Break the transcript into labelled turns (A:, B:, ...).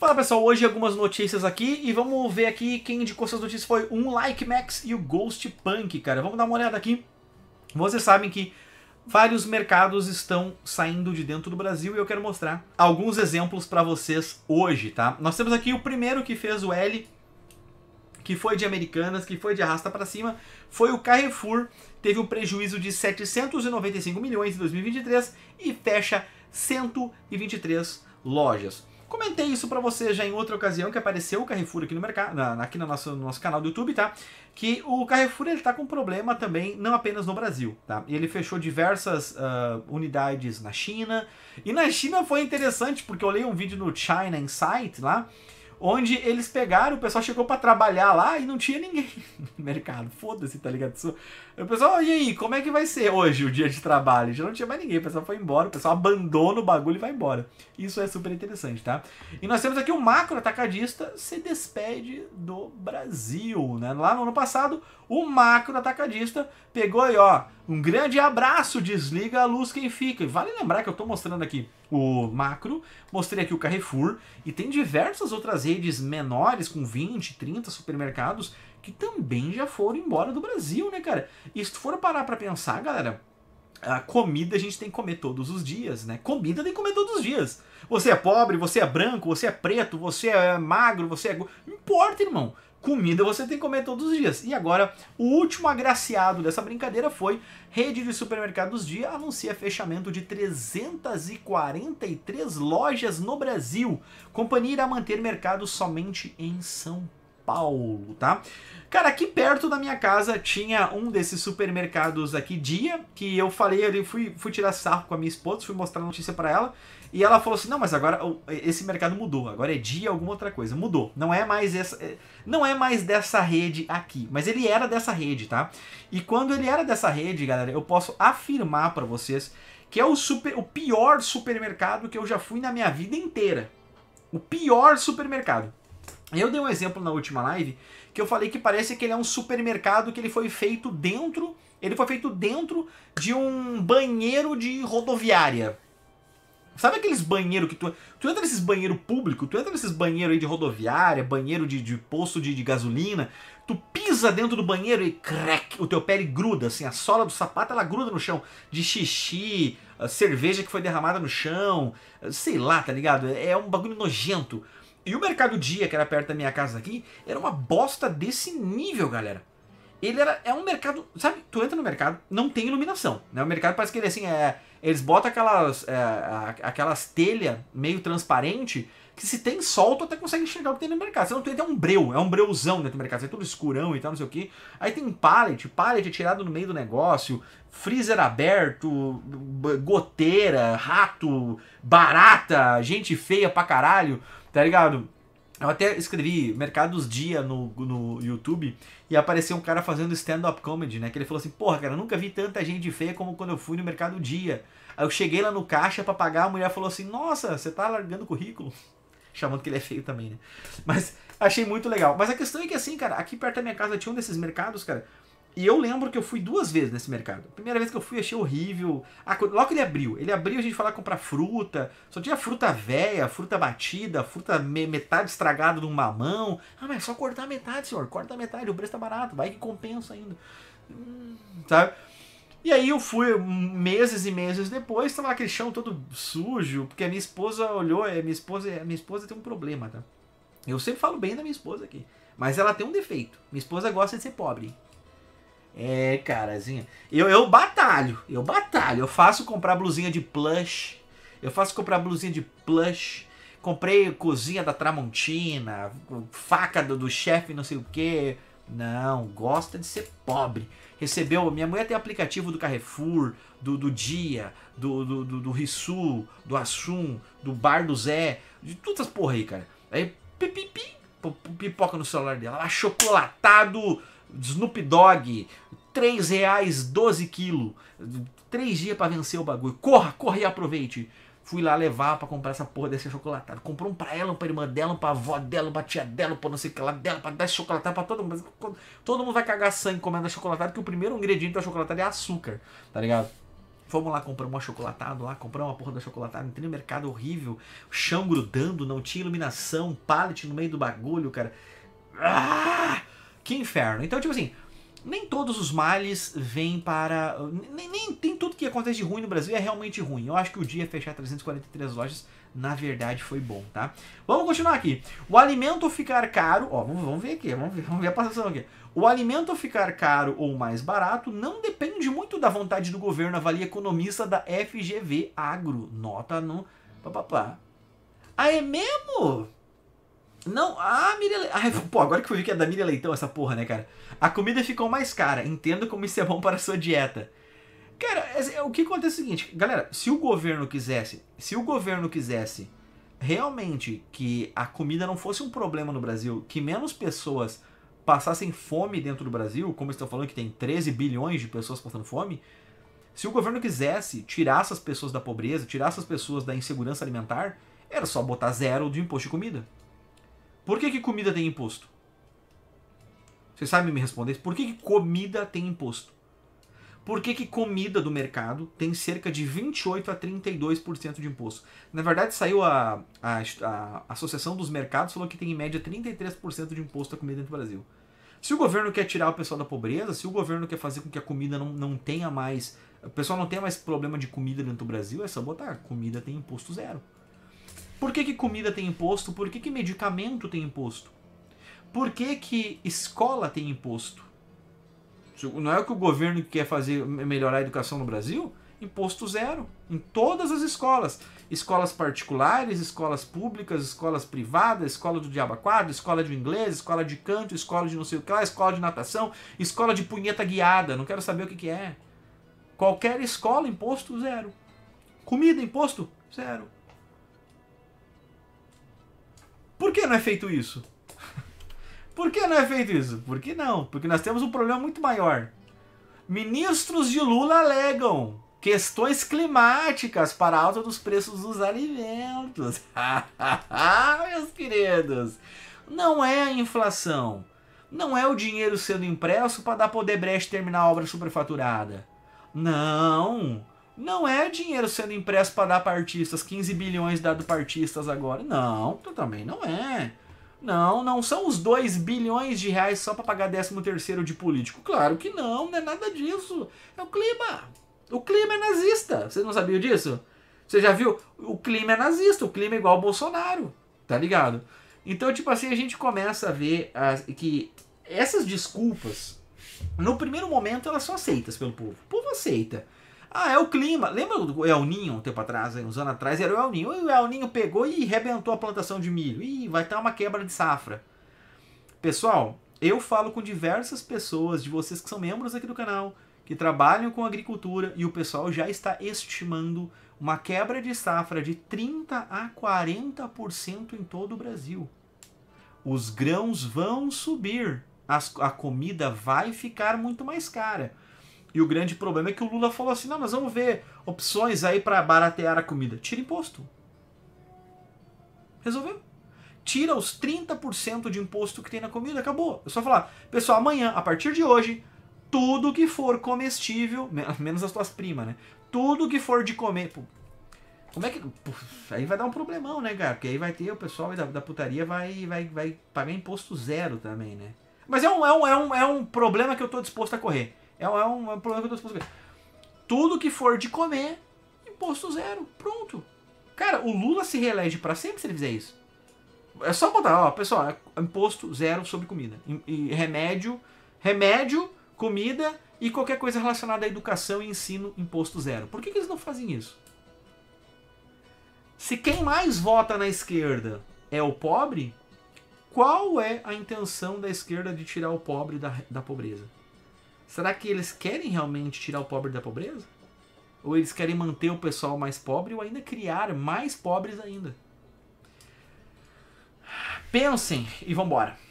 A: Fala pessoal, hoje algumas notícias aqui e vamos ver aqui quem indicou essas notícias foi um Like Max e o Ghost Punk, cara. Vamos dar uma olhada aqui. Vocês sabem que vários mercados estão saindo de dentro do Brasil e eu quero mostrar alguns exemplos para vocês hoje, tá? Nós temos aqui o primeiro que fez o L, que foi de Americanas, que foi de arrasta para cima, foi o Carrefour, teve um prejuízo de 795 milhões em 2023 e fecha 123 lojas. Comentei isso para você já em outra ocasião que apareceu o Carrefour aqui no mercado, na, aqui no nosso, no nosso canal do YouTube, tá? Que o Carrefour ele tá com problema também, não apenas no Brasil, tá? Ele fechou diversas uh, unidades na China. E na China foi interessante porque eu li um vídeo no China Insight lá onde eles pegaram, o pessoal chegou para trabalhar lá e não tinha ninguém no mercado. Foda-se, tá ligado? O pessoal, e aí, como é que vai ser hoje o dia de trabalho? Já não tinha mais ninguém, o pessoal foi embora, o pessoal abandona o bagulho e vai embora. Isso é super interessante, tá? E nós temos aqui o um macro atacadista se despede do Brasil, né? Lá no ano passado, o macro atacadista pegou aí, ó, um grande abraço, desliga a luz quem fica. Vale lembrar que eu estou mostrando aqui o macro, mostrei aqui o Carrefour, e tem diversas outras redes menores, com 20, 30 supermercados, que também já foram embora do Brasil, né, cara? E se tu for parar para pensar, galera, a comida a gente tem que comer todos os dias, né? Comida tem que comer todos os dias. Você é pobre, você é branco, você é preto, você é magro, você é. Não importa, irmão. Comida você tem que comer todos os dias. E agora, o último agraciado dessa brincadeira foi rede de supermercados dia anuncia fechamento de 343 lojas no Brasil. Companhia irá manter mercado somente em São Paulo, tá? Cara, aqui perto da minha casa tinha um desses supermercados aqui, Dia, que eu falei ali, fui, fui tirar sarro com a minha esposa, fui mostrar a notícia para ela, e ela falou assim: não, mas agora esse mercado mudou, agora é Dia alguma outra coisa. Mudou. Não é mais essa. É, não é mais dessa rede aqui. Mas ele era dessa rede, tá? E quando ele era dessa rede, galera, eu posso afirmar para vocês que é o, super, o pior supermercado que eu já fui na minha vida inteira. O pior supermercado. Eu dei um exemplo na última live que eu falei que parece que ele é um supermercado que ele foi feito dentro, ele foi feito dentro de um banheiro de rodoviária. Sabe aqueles banheiros que tu. Tu entra nesses banheiro público, tu entra nesses banheiro aí de rodoviária, banheiro de, de posto de, de, gasolina, tu pisa dentro do banheiro e crack, o teu pé gruda, assim, a sola do sapato ela gruda no chão, de xixi, cerveja que foi derramada no chão, sei lá, tá ligado? É um bagulho nojento. E o Mercado Dia, que era perto da minha casa aqui, era uma bosta desse nível, galera. Ele era, é um mercado, sabe, tu entra no mercado, não tem iluminação, né? O mercado parece que ele assim, é, eles botam aquelas, é, aquelas telhas meio transparente, que se tem sol, tu até consegue enxergar o que tem no mercado. Senão tu entra é um breu, é um breuzão dentro do mercado, é tudo escurão e tal, não sei o que. Aí tem pallet, pallet é tirado no meio do negócio, freezer aberto, goteira, rato, barata, gente feia pra caralho tá ligado? Eu até escrevi Mercados Dia no, no YouTube e apareceu um cara fazendo stand-up comedy, né? Que ele falou assim: Porra, cara, nunca vi tanta gente feia como quando eu fui no Mercado Dia. Aí eu cheguei lá no caixa para pagar, a mulher falou assim: Nossa, você tá largando o currículo? Chamando que ele é feio também, né? Mas achei muito legal. Mas a questão é que, assim, cara, aqui perto da minha casa tinha um desses mercados, cara, e eu lembro que eu fui duas vezes nesse mercado. A primeira vez que eu fui, achei horrível. Ah, logo que ele abriu. Ele abriu, a gente foi lá comprar fruta. Só tinha fruta velha, fruta batida, fruta metade estragada de um mamão. Ah, mas só cortar metade, senhor. Corta metade, o preço tá barato. Vai que compensa ainda. Hum, sabe? E aí eu fui hum, meses e meses depois, tava aquele chão todo sujo, porque a minha esposa olhou, a eh, minha esposa, a eh, minha esposa tem um problema, tá? Eu sempre falo bem da minha esposa aqui, mas ela tem um defeito. Minha esposa gosta de ser pobre. É, carazinha. Eu, eu batalho, eu batalho. Eu faço comprar blusinha de plush. Eu faço comprar blusinha de plush. Comprei cozinha da Tramontina, faca do, do chefe, não sei o que. Não, gosta de ser pobre. Recebeu. Minha mulher tem aplicativo do Carrefour, do, do Dia, do, do, do, do Rissu, do Assum, do Bar do Zé, de todas as porra aí, cara. Aí, pipi pipoca no celular dela. Achocolatado Snoop Dogg, 3 reais, 12 quilos. Três dias para vencer o bagulho. Corra, corra e aproveite. Fui lá levar para comprar essa porra desse chocolatado. Comprou um pra ela, um pra irmã dela, um pra avó dela, um pra tia dela, um pra não sei o que lá dela, pra dar chocolatado pra todo mundo. Todo mundo vai cagar sangue comendo chocolatada, porque o primeiro ingrediente da chocolatada é açúcar, tá ligado? Fomos lá, compramos uma chocolatada lá, compramos uma porra da chocolatada, entrei no mercado horrível, chão grudando, não tinha iluminação, pallet no meio do bagulho, cara. Ah! Que inferno. Então, tipo assim, nem todos os males vêm para. Nem, nem, nem tudo que acontece de ruim no Brasil é realmente ruim. Eu acho que o dia fechar 343 lojas, na verdade, foi bom, tá? Vamos continuar aqui. O alimento ficar caro. Ó, vamos, vamos ver aqui, vamos ver, vamos ver a passação aqui. O alimento ficar caro ou mais barato não depende muito da vontade do governo, avalia economista da FGV Agro. Nota no. Pá, pá, pá. Ah, é mesmo? Não, a Miriam. Ai, pô, agora que eu vi que é da Miriam Leitão essa porra, né, cara? A comida ficou mais cara. entendo como isso é bom para a sua dieta. Cara, é, é, o que acontece é o seguinte, galera, se o governo quisesse, se o governo quisesse realmente que a comida não fosse um problema no Brasil, que menos pessoas passassem fome dentro do Brasil, como estão falando que tem 13 bilhões de pessoas passando fome, se o governo quisesse tirar essas pessoas da pobreza, tirar essas pessoas da insegurança alimentar, era só botar zero do imposto de comida. Por que, que comida tem imposto? Vocês sabem me responder? Por que, que comida tem imposto? Por que, que comida do mercado tem cerca de 28 a 32% de imposto? Na verdade, saiu a, a, a Associação dos Mercados falou que tem em média 33% de imposto a comida dentro do Brasil. Se o governo quer tirar o pessoal da pobreza, se o governo quer fazer com que a comida não, não tenha mais. O pessoal não tenha mais problema de comida dentro do Brasil, é só botar comida tem imposto zero. Por que, que comida tem imposto? Por que, que medicamento tem imposto? Por que, que escola tem imposto? Não é o que o governo quer fazer melhorar a educação no Brasil? Imposto zero em todas as escolas. Escolas particulares, escolas públicas, escolas privadas, escola do diabo quadro, escola de inglês, escola de canto, escola de não sei o que lá, escola de natação, escola de punheta guiada, não quero saber o que, que é. Qualquer escola, imposto zero. Comida, imposto zero. Por que não é feito isso? Por que não é feito isso? Por que não? Porque nós temos um problema muito maior. Ministros de Lula alegam questões climáticas para a alta dos preços dos alimentos. Meus queridos, não é a inflação. Não é o dinheiro sendo impresso para dar poder brecha terminar a obra superfaturada. Não! Não é dinheiro sendo impresso para dar para artistas, 15 bilhões dado para artistas agora. Não, então também não é. Não, não são os 2 bilhões de reais só para pagar 13 terceiro de político. Claro que não, não é nada disso. É o clima. O clima é nazista. Você não sabia disso? Você já viu? O clima é nazista, o clima é igual ao Bolsonaro. Tá ligado? Então, tipo assim, a gente começa a ver que essas desculpas, no primeiro momento, elas são aceitas pelo povo. O povo aceita. Ah, é o clima. Lembra do El Ninho um tempo atrás, uns anos atrás, era o El Ninho. o El Ninho pegou e rebentou a plantação de milho. E vai estar tá uma quebra de safra. Pessoal, eu falo com diversas pessoas de vocês que são membros aqui do canal, que trabalham com agricultura e o pessoal já está estimando uma quebra de safra de 30 a 40% em todo o Brasil. Os grãos vão subir, a comida vai ficar muito mais cara. E o grande problema é que o Lula falou assim: não, nós vamos ver opções aí para baratear a comida. Tira imposto. Resolveu. Tira os 30% de imposto que tem na comida, acabou. É só falar, pessoal, amanhã, a partir de hoje, tudo que for comestível, menos as tuas primas, né? Tudo que for de comer. Pô, como é que. Pô, aí vai dar um problemão, né, cara? Porque aí vai ter o pessoal da, da putaria vai, vai, vai pagar imposto zero também, né? Mas é um, é um, é um, é um problema que eu tô disposto a correr. É, é um, é um, problema que eu estou exposto. Tudo que for de comer, imposto zero. Pronto. Cara, o Lula se reelege para sempre se ele fizer isso. É só botar, ó, pessoal, é imposto zero sobre comida. E, e remédio, remédio, comida e qualquer coisa relacionada à educação e ensino, imposto zero. Por que, que eles não fazem isso? Se quem mais vota na esquerda é o pobre, qual é a intenção da esquerda de tirar o pobre da, da pobreza? Será que eles querem realmente tirar o pobre da pobreza? Ou eles querem manter o pessoal mais pobre ou ainda criar mais pobres ainda? Pensem e vambora. embora.